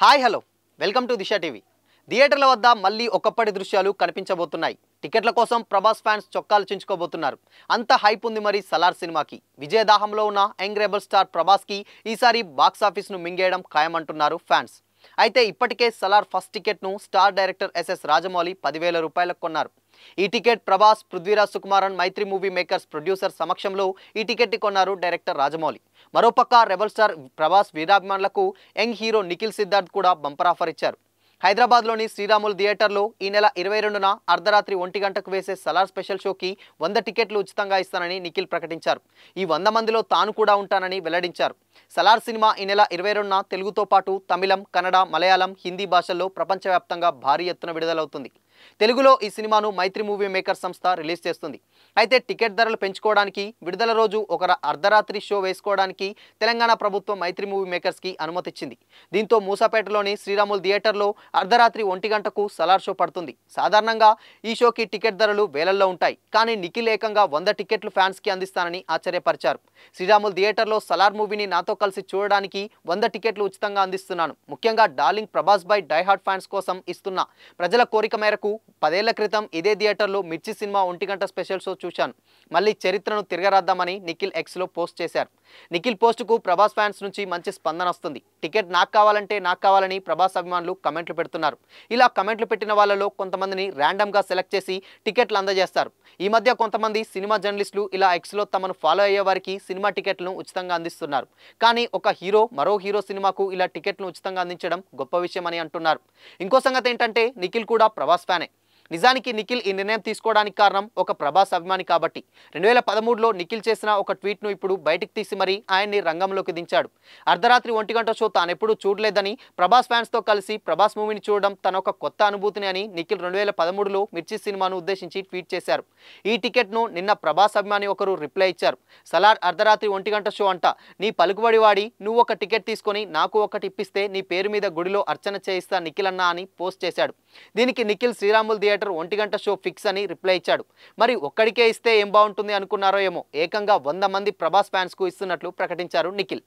hi hello welcome to Disha TV థియేటర్ల వద్ద మళ్ళీ ఒకప్పటి దృశ్యాలు కనిపించబోతున్నాయి టికెట్ల కోసం ప్రభాస్ ఫ్యాన్స్ చొక్కాలు చించుకోబోతున్నారు అంత హైప్ ఉంది మరి సలార్ సినిమాకి విజయదాహంలో ఉన్న యంగ్ రెబల్ స్టార్ ప్రభాస్కి ఈసారి బాక్సాఫీస్ను మింగేయడం ఖాయమంటున్నారు ఫ్యాన్స్ అయితే ఇప్పటికే సలార్ ఫస్ట్ టికెట్ను స్టార్ డైరెక్టర్ ఎస్ఎస్ రాజమౌళి పదివేల రూపాయలకు కొన్నారు ఈ ticket Prabhas Prithviraj Sukumaran Mythri movie makers producer సమక్షంలో ఈ టికెట్ కొన్నారు డైరెక్టర్ రాజమౌళి మరోపక్క రెబల్ స్టార్ ప్రభాస్ వీరాభిమానులకు యంగ్ హీరో నిఖిల్ సిద్ధార్థ్ కూడా బంపర్ ఆఫర్ ఇచ్చారు హైదరాబాద్లోని శ్రీరాములు థియేటర్లో ఈ నెల ఇరవై రెండున అర్ధరాత్రి ఒంటి గంటకు వేసే సలార్ స్పెషల్ షోకి వంద టికెట్లు ఉచితంగా ఇస్తానని నిఖిల్ ప్రకటించారు ఈ వంద మందిలో తాను కూడా ఉంటానని వెల్లడించారు సలార్ సినిమా ఈ నెల ఇరవై రెండున తెలుగుతో పాటు తమిళం కన్నడ మలయాళం హిందీ భాషల్లో ప్రపంచవ్యాప్తంగా భారీ ఎత్తున విడుదలవుతుంది తెలుగులో ఈ సినిమాను మైత్రి మూవీ మేకర్ సంస్థ రిలీజ్ చేస్తుంది అయితే టికెట్ ధరలు పెంచుకోవడానికి విడుదల రోజు ఒక అర్ధరాత్రి షో వేసుకోవడానికి తెలంగాణ ప్రభుత్వం మైత్రి మూవీ మేకర్స్కి అనుమతిచ్చింది దీంతో మూసాపేటలోని శ్రీరాములు థియేటర్లో అర్ధరాత్రి ఒంటి గంటకు సలార్ షో పడుతుంది సాధారణంగా ఈ షోకి టికెట్ ధరలు వేలల్లో ఉంటాయి కానీ నిఖిల్ ఏకంగా వంద టికెట్లు ఫ్యాన్స్కి అందిస్తానని ఆశ్చర్యపరిచారు శ్రీరాములు థియేటర్లో సలార్ మూవీని నాతో కలిసి చూడడానికి వంద టికెట్లు ఉచితంగా అందిస్తున్నాను ముఖ్యంగా darling Prabhas by diehard fans కోసం ఇస్తున్న ప్రజల కోరిక మేరకు వరకు పదేళ్ల క్రితం ఇదే థియేటర్లో మిర్చి సినిమా ఒంటి గంట స్పెషల్ షో చూశాను మళ్ళీ చరిత్రను తిరగరాద్దామని నిఖిల్ ఎక్స్లో పోస్ట్ చేశారు నిఖిల్ పోస్టుకు ప్రభాస్ ఫ్యాన్స్ నుంచి మంచి స్పందన వస్తుంది టికెట్ నాకు కావాలంటే నాకు కావాలని ప్రభాస్ అభిమానులు కమెంట్లు పెడుతున్నారు ఇలా కమెంట్లు పెట్టిన వాళ్ళలో కొంతమందిని ర్యాండమ్గా సెలెక్ట్ చేసి టికెట్లు అందజేస్తారు ఈ మధ్య కొంతమంది సినిమా జర్నలిస్టులు ఇలా ఎక్స్లో తమను ఫాలో అయ్యే వారికి సినిమా టికెట్లను ఉచితంగా అందిస్తున్నారు కానీ ఒక హీరో మరో హీరో సినిమాకు ఇలా టికెట్లను ఉచితంగా అందించడం గొప్ప విషయం అని అంటున్నారు ఇంకో సంగతి ఏంటంటే నిఖిల్ కూడా ప్రభాస్ ఫ్యాన్ నిజానికి నిఖిల్ ఈ నిర్ణయం తీసుకోవడానికి కారణం ఒక ప్రభాస్ అభిమాని కాబట్టి రెండు వేల పదమూడులో నిఖిల్ చేసిన ఒక ట్వీట్ను ఇప్పుడు బయటకు తీసి మరీ ఆయన్ని రంగంలోకి దించాడు అర్ధరాత్రి ఒంటి గంట షో తానెప్పుడూ చూడలేదని ప్రభాస్ ఫ్యాన్స్తో కలిసి ప్రభాస్ మూవీని చూడడం తన ఒక కొత్త అనుభూతిని అని నిఖిల్ రెండు వేల పదమూడులో మిర్చి సినిమాను ఉద్దేశించి ట్వీట్ చేశారు ఈ టికెట్ను నిన్న ప్రభాస్ అభిమాని ఒకరు రిప్లై ఇచ్చారు సలార్ అర్ధరాత్రి ఒంటి గంట షో అంట నీ పలుకుబడి వాడి నువ్వు ఒక టికెట్ తీసుకొని నాకు ఒకటి ఇప్పిస్తే నీ పేరు మీద గుడిలో అర్చన చేయిస్తా నిఖిల్ అన్నా అని పోస్ట్ చేశాడు దీనికి నిఖిల్ శ్రీరాములు థియేటర్ థియేటర్ ఒంటి గంట షో ఫిక్స్ అని రిప్లై ఇచ్చాడు మరి ఒక్కడికే ఇస్తే ఏం బాగుంటుంది అనుకున్నారో ఏమో ఏకంగా వంద మంది ప్రభాస్ ఫ్యాన్స్కు ఇస్తున్నట్లు ప్రకటించారు నిఖిల్